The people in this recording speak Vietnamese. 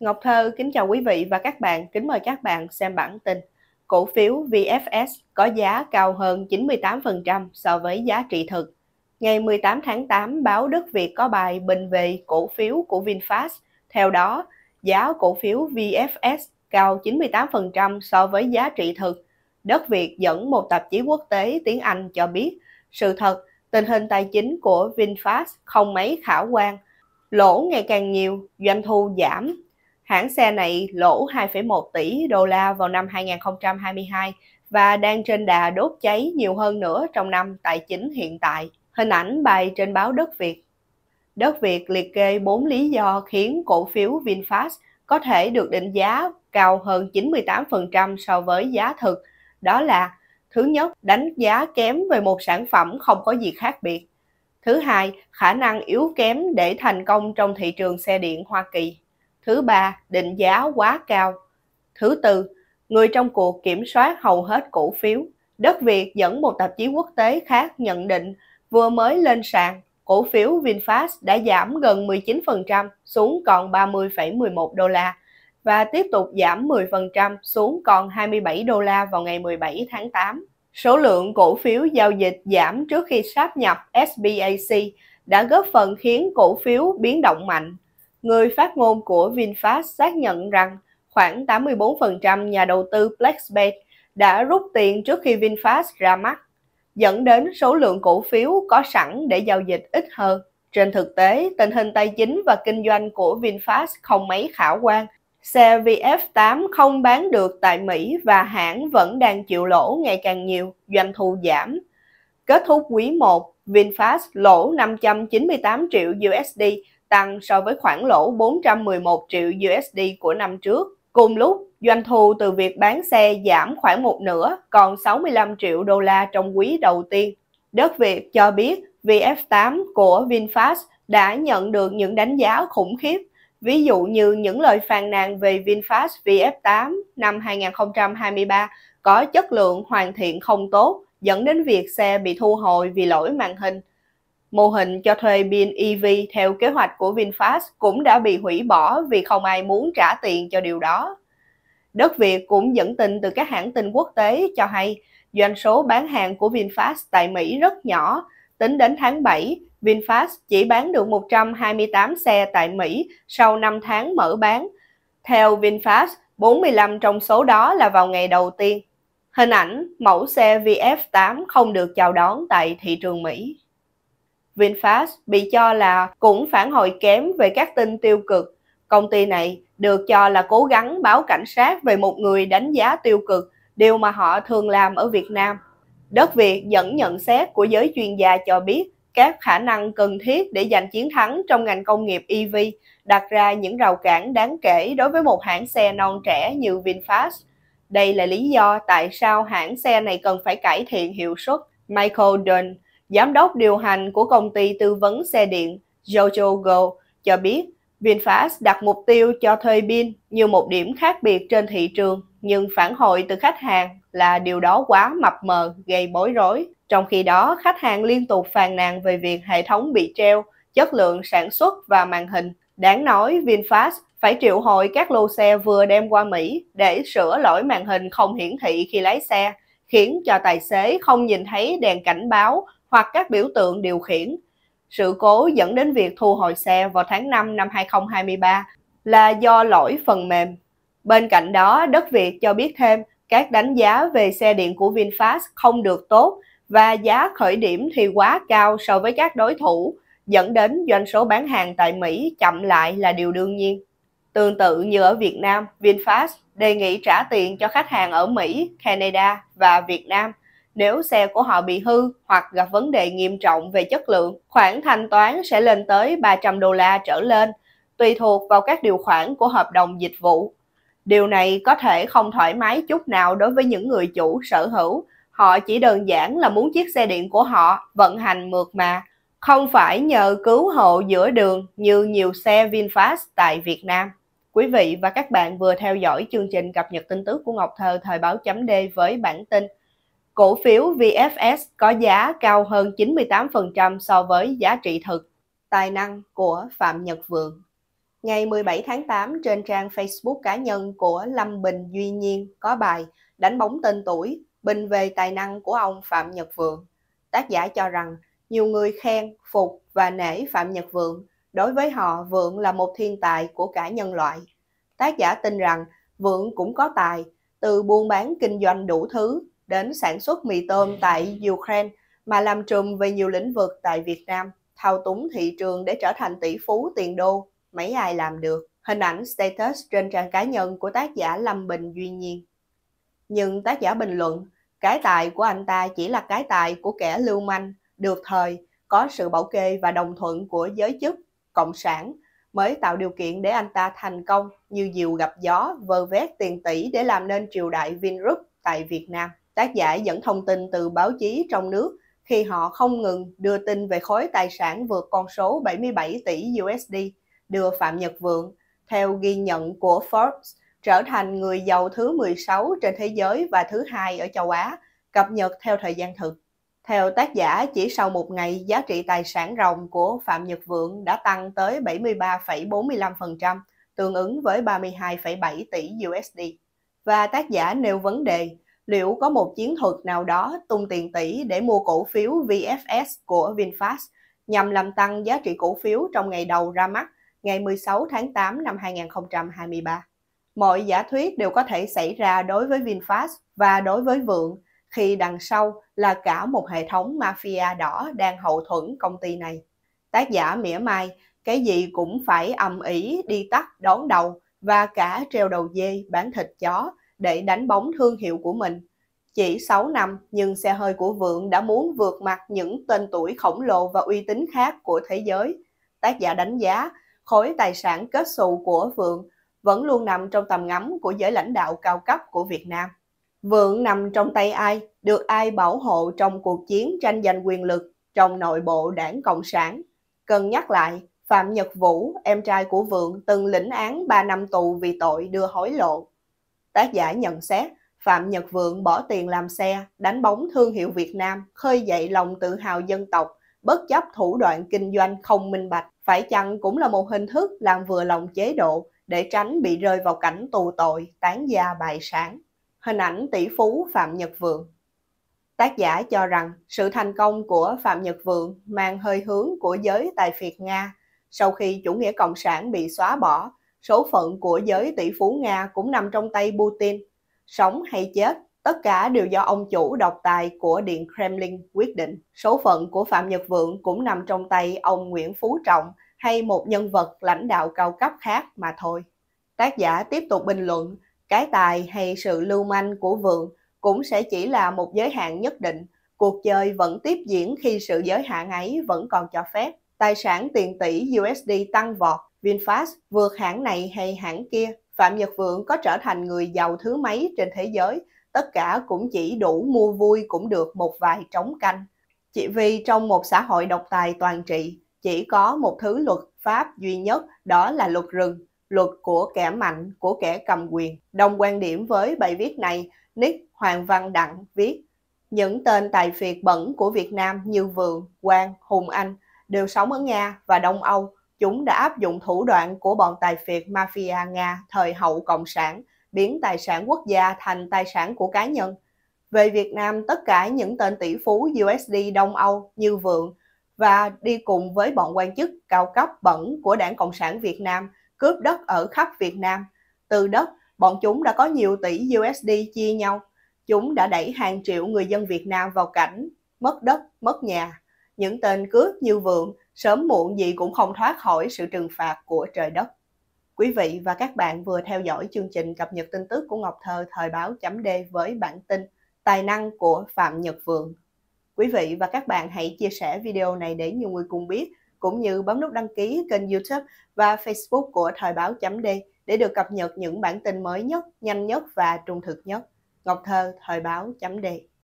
Ngọc Thơ kính chào quý vị và các bạn, kính mời các bạn xem bản tin. Cổ phiếu VFS có giá cao hơn 98% so với giá trị thực. Ngày 18 tháng 8, báo Đức Việt có bài bình về cổ phiếu của VinFast. Theo đó, giá cổ phiếu VFS cao 98% so với giá trị thực. Đất Việt dẫn một tạp chí quốc tế tiếng Anh cho biết, sự thật, tình hình tài chính của VinFast không mấy khả quan. Lỗ ngày càng nhiều, doanh thu giảm, hãng xe này lỗ 2,1 tỷ đô la vào năm 2022 và đang trên đà đốt cháy nhiều hơn nữa trong năm tài chính hiện tại. Hình ảnh bài trên báo Đất Việt. Đất Việt liệt kê 4 lý do khiến cổ phiếu VinFast có thể được định giá cao hơn 98% so với giá thực. Đó là thứ nhất, đánh giá kém về một sản phẩm không có gì khác biệt. Thứ hai, khả năng yếu kém để thành công trong thị trường xe điện Hoa Kỳ. Thứ ba, định giá quá cao. Thứ tư, người trong cuộc kiểm soát hầu hết cổ phiếu. Đất Việt dẫn một tạp chí quốc tế khác nhận định vừa mới lên sàn, cổ phiếu VinFast đã giảm gần 19% xuống còn 30,11 đô la và tiếp tục giảm 10% xuống còn 27 đô la vào ngày 17 tháng 8. Số lượng cổ phiếu giao dịch giảm trước khi sáp nhập SBAC đã góp phần khiến cổ phiếu biến động mạnh người phát ngôn của VinFast xác nhận rằng khoảng 84% nhà đầu tư Blackbet đã rút tiền trước khi VinFast ra mắt, dẫn đến số lượng cổ phiếu có sẵn để giao dịch ít hơn. Trên thực tế, tình hình tài chính và kinh doanh của VinFast không mấy khả quan. Xe VF8 không bán được tại Mỹ và hãng vẫn đang chịu lỗ ngày càng nhiều, doanh thu giảm. Kết thúc quý 1, VinFast lỗ 598 triệu USD tăng so với khoản lỗ 411 triệu USD của năm trước. Cùng lúc, doanh thu từ việc bán xe giảm khoảng một nửa còn 65 triệu đô la trong quý đầu tiên. Đất Việt cho biết VF8 của VinFast đã nhận được những đánh giá khủng khiếp, ví dụ như những lời phàn nàn về VinFast VF8 năm 2023 có chất lượng hoàn thiện không tốt, dẫn đến việc xe bị thu hồi vì lỗi màn hình. Mô hình cho thuê pin EV theo kế hoạch của VinFast cũng đã bị hủy bỏ vì không ai muốn trả tiền cho điều đó. Đất Việt cũng dẫn tin từ các hãng tin quốc tế cho hay doanh số bán hàng của VinFast tại Mỹ rất nhỏ. Tính đến tháng 7, VinFast chỉ bán được 128 xe tại Mỹ sau 5 tháng mở bán. Theo VinFast, 45 trong số đó là vào ngày đầu tiên. Hình ảnh mẫu xe VF8 không được chào đón tại thị trường Mỹ. VinFast bị cho là cũng phản hồi kém về các tin tiêu cực. Công ty này được cho là cố gắng báo cảnh sát về một người đánh giá tiêu cực, điều mà họ thường làm ở Việt Nam. Đất Việt dẫn nhận xét của giới chuyên gia cho biết các khả năng cần thiết để giành chiến thắng trong ngành công nghiệp EV đặt ra những rào cản đáng kể đối với một hãng xe non trẻ như VinFast. Đây là lý do tại sao hãng xe này cần phải cải thiện hiệu suất. Michael Dunn, Giám đốc điều hành của công ty tư vấn xe điện Jojo Go cho biết VinFast đặt mục tiêu cho thuê pin như một điểm khác biệt trên thị trường, nhưng phản hồi từ khách hàng là điều đó quá mập mờ, gây bối rối. Trong khi đó, khách hàng liên tục phàn nàn về việc hệ thống bị treo, chất lượng sản xuất và màn hình. Đáng nói, VinFast phải triệu hồi các lô xe vừa đem qua Mỹ để sửa lỗi màn hình không hiển thị khi lái xe, khiến cho tài xế không nhìn thấy đèn cảnh báo hoặc các biểu tượng điều khiển. Sự cố dẫn đến việc thu hồi xe vào tháng 5 năm 2023 là do lỗi phần mềm. Bên cạnh đó, Đất Việt cho biết thêm các đánh giá về xe điện của VinFast không được tốt và giá khởi điểm thì quá cao so với các đối thủ, dẫn đến doanh số bán hàng tại Mỹ chậm lại là điều đương nhiên. Tương tự như ở Việt Nam, VinFast đề nghị trả tiền cho khách hàng ở Mỹ, Canada và Việt Nam – nếu xe của họ bị hư hoặc gặp vấn đề nghiêm trọng về chất lượng. Khoản thanh toán sẽ lên tới 300 đô la trở lên, tùy thuộc vào các điều khoản của hợp đồng dịch vụ. Điều này có thể không thoải mái chút nào đối với những người chủ sở hữu. Họ chỉ đơn giản là muốn chiếc xe điện của họ vận hành mượt mà, không phải nhờ cứu hộ giữa đường như nhiều xe VinFast tại Việt Nam. Quý vị và các bạn vừa theo dõi chương trình cập nhật tin tức của Ngọc Thơ thời báo chấm D với bản tin cổ phiếu VFS có giá cao hơn 98% so với giá trị thực. Tài năng của Phạm Nhật Vượng Ngày 17 tháng 8 trên trang Facebook cá nhân của Lâm Bình Duy Nhiên có bài Đánh bóng tên tuổi, bình về tài năng của ông Phạm Nhật Vượng. Tác giả cho rằng nhiều người khen, phục và nể Phạm Nhật Vượng. Đối với họ, Vượng là một thiên tài của cả nhân loại. Tác giả tin rằng Vượng cũng có tài, từ buôn bán kinh doanh đủ thứ đến sản xuất mì tôm tại Ukraine mà làm trùm về nhiều lĩnh vực tại Việt Nam, thao túng thị trường để trở thành tỷ phú tiền đô, mấy ai làm được. Hình ảnh status trên trang cá nhân của tác giả Lâm Bình Duy Nhiên. Nhưng tác giả bình luận, cái tài của anh ta chỉ là cái tài của kẻ lưu manh, được thời, có sự bảo kê và đồng thuận của giới chức, cộng sản, mới tạo điều kiện để anh ta thành công như diều gặp gió vơ vét tiền tỷ để làm nên triều đại Vingroup tại Việt Nam tác giả dẫn thông tin từ báo chí trong nước khi họ không ngừng đưa tin về khối tài sản vượt con số 77 tỷ USD đưa Phạm Nhật Vượng, theo ghi nhận của Forbes, trở thành người giàu thứ 16 trên thế giới và thứ hai ở châu Á, cập nhật theo thời gian thực. Theo tác giả, chỉ sau một ngày, giá trị tài sản ròng của Phạm Nhật Vượng đã tăng tới 73,45%, tương ứng với 32,7 tỷ USD. Và tác giả nêu vấn đề liệu có một chiến thuật nào đó tung tiền tỷ để mua cổ phiếu VFS của VinFast nhằm làm tăng giá trị cổ phiếu trong ngày đầu ra mắt ngày 16 tháng 8 năm 2023. Mọi giả thuyết đều có thể xảy ra đối với VinFast và đối với Vượng khi đằng sau là cả một hệ thống mafia đỏ đang hậu thuẫn công ty này. Tác giả mỉa mai, cái gì cũng phải ầm ĩ đi tắt đón đầu và cả treo đầu dê bán thịt chó để đánh bóng thương hiệu của mình. Chỉ 6 năm nhưng xe hơi của Vượng đã muốn vượt mặt những tên tuổi khổng lồ và uy tín khác của thế giới. Tác giả đánh giá khối tài sản kết xù của Vượng vẫn luôn nằm trong tầm ngắm của giới lãnh đạo cao cấp của Việt Nam. Vượng nằm trong tay ai, được ai bảo hộ trong cuộc chiến tranh giành quyền lực trong nội bộ đảng Cộng sản. Cần nhắc lại, Phạm Nhật Vũ, em trai của Vượng từng lĩnh án 3 năm tù vì tội đưa hối lộ tác giả nhận xét Phạm Nhật Vượng bỏ tiền làm xe, đánh bóng thương hiệu Việt Nam, khơi dậy lòng tự hào dân tộc, bất chấp thủ đoạn kinh doanh không minh bạch. Phải chăng cũng là một hình thức làm vừa lòng chế độ để tránh bị rơi vào cảnh tù tội, tán gia bại sản. Hình ảnh tỷ phú Phạm Nhật Vượng Tác giả cho rằng sự thành công của Phạm Nhật Vượng mang hơi hướng của giới tài phiệt Nga. Sau khi chủ nghĩa cộng sản bị xóa bỏ, số phận của giới tỷ phú Nga cũng nằm trong tay Putin. Sống hay chết, tất cả đều do ông chủ độc tài của Điện Kremlin quyết định. Số phận của Phạm Nhật Vượng cũng nằm trong tay ông Nguyễn Phú Trọng hay một nhân vật lãnh đạo cao cấp khác mà thôi. Tác giả tiếp tục bình luận, cái tài hay sự lưu manh của Vượng cũng sẽ chỉ là một giới hạn nhất định. Cuộc chơi vẫn tiếp diễn khi sự giới hạn ấy vẫn còn cho phép. Tài sản tiền tỷ USD tăng vọt VinFast vượt hãng này hay hãng kia, Phạm Nhật Vượng có trở thành người giàu thứ mấy trên thế giới, tất cả cũng chỉ đủ mua vui cũng được một vài trống canh. Chỉ vì trong một xã hội độc tài toàn trị, chỉ có một thứ luật pháp duy nhất đó là luật rừng, luật của kẻ mạnh, của kẻ cầm quyền. Đồng quan điểm với bài viết này, Nick Hoàng Văn Đặng viết Những tên tài phiệt bẩn của Việt Nam như Vượng, Quang, Hùng Anh đều sống ở Nga và Đông Âu, chúng đã áp dụng thủ đoạn của bọn tài phiệt mafia Nga thời hậu Cộng sản, biến tài sản quốc gia thành tài sản của cá nhân. Về Việt Nam, tất cả những tên tỷ phú USD Đông Âu như Vượng và đi cùng với bọn quan chức cao cấp bẩn của Đảng Cộng sản Việt Nam cướp đất ở khắp Việt Nam. Từ đất, bọn chúng đã có nhiều tỷ USD chia nhau. Chúng đã đẩy hàng triệu người dân Việt Nam vào cảnh mất đất, mất nhà, những tên cướp như vượng sớm muộn gì cũng không thoát khỏi sự trừng phạt của trời đất. Quý vị và các bạn vừa theo dõi chương trình cập nhật tin tức của Ngọc Thơ thời báo chấm D với bản tin Tài năng của Phạm Nhật Vượng. Quý vị và các bạn hãy chia sẻ video này để nhiều người cùng biết, cũng như bấm nút đăng ký kênh YouTube và Facebook của thời báo chấm D để được cập nhật những bản tin mới nhất, nhanh nhất và trung thực nhất. Ngọc Thơ thời báo chấm D